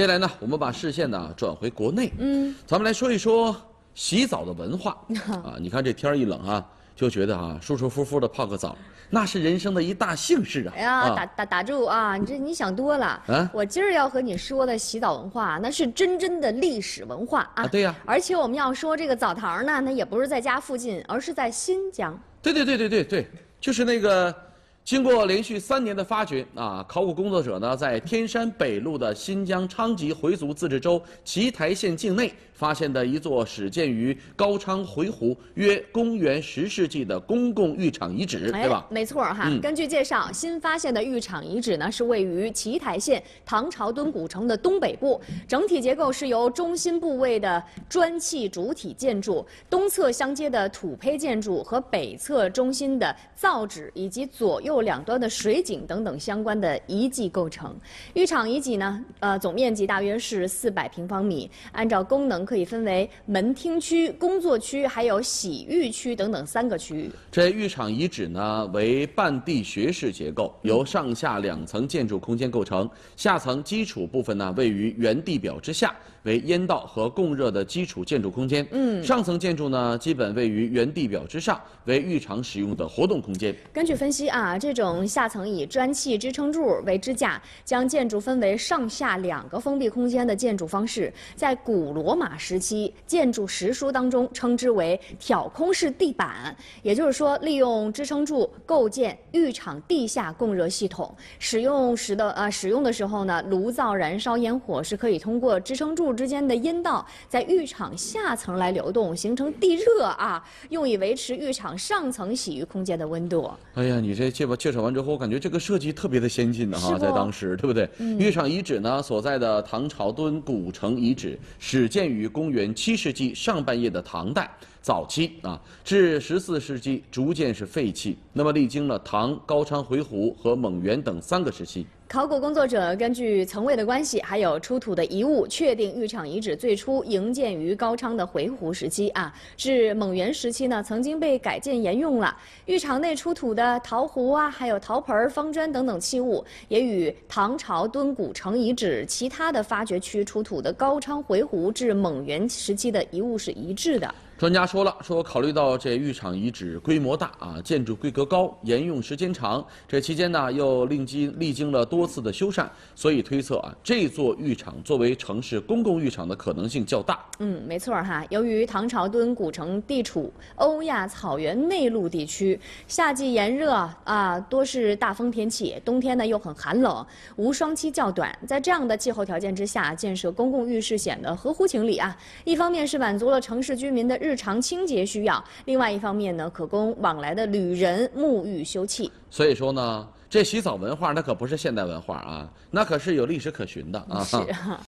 接下来呢，我们把视线呢转回国内。嗯，咱们来说一说洗澡的文化。啊，你看这天一冷啊，就觉得啊舒舒服服的泡个澡，那是人生的一大幸事啊。哎呀，打打打住啊！你这你想多了。啊。我今儿要和你说的洗澡文化，那是真真的历史文化啊。啊，对呀。而且我们要说这个澡堂呢，那也不是在家附近，而是在新疆。对对对对对对，就是那个。经过连续三年的发掘啊，考古工作者呢在天山北路的新疆昌吉回族自治州奇台县境内发现的一座始建于高昌回鹘约公元十世纪的公共浴场遗址，对吧？没错哈。根据介绍，新发现的浴场遗址呢是位于奇台县唐朝墩古城的东北部，整体结构是由中心部位的砖砌主体建筑、东侧相接的土坯建筑和北侧中心的造纸以及左右。两端的水井等等相关的遗迹构成浴场遗迹呢？呃，总面积大约是四百平方米。按照功能可以分为门厅区、工作区，还有洗浴区等等三个区域。这浴场遗址呢为半地穴式结构，由上下两层建筑空间构成。下层基础部分呢位于原地表之下，为烟道和供热的基础建筑空间。嗯，上层建筑呢基本位于原地表之上，为浴场使用的活动空间。根据分析啊，这这种下层以砖砌支撑柱为支架，将建筑分为上下两个封闭空间的建筑方式，在古罗马时期建筑实书当中称之为挑空式地板。也就是说，利用支撑柱构建浴场地下供热系统。使用时的呃使用的时候呢，炉灶燃烧烟火是可以通过支撑柱之间的烟道，在浴场下层来流动，形成地热啊，用以维持浴场上层洗浴空间的温度。哎呀，你这介。那么，确场完之后，我感觉这个设计特别的先进呢，哈，在当时，对不对？玉场遗址呢，所在的唐朝墩古城遗址，始建于公元七世纪上半叶的唐代早期啊，至十四世纪逐渐是废弃。那么，历经了唐、高昌回鹘和蒙元等三个时期。考古工作者根据层位的关系，还有出土的遗物，确定浴场遗址最初营建于高昌的回鹘时期啊，至蒙元时期呢，曾经被改建沿用了。浴场内出土的陶壶啊，还有陶盆、方砖等等器物，也与唐朝敦谷城遗址其他的发掘区出土的高昌回鹘至蒙元时期的遗物是一致的。专家说了，说考虑到这浴场遗址规模大啊，建筑规格高，沿用时间长，这期间呢又历经历经了多次的修缮，所以推测啊，这座浴场作为城市公共浴场的可能性较大。嗯，没错哈。由于唐朝敦古城地处欧亚草原内陆地区，夏季炎热啊，多是大风天气，冬天呢又很寒冷，无霜期较短，在这样的气候条件之下，建设公共浴室显得合乎情理啊。一方面是满足了城市居民的日日常清洁需要，另外一方面呢，可供往来的旅人沐浴休憩。所以说呢，这洗澡文化那可不是现代文化啊，那可是有历史可循的啊。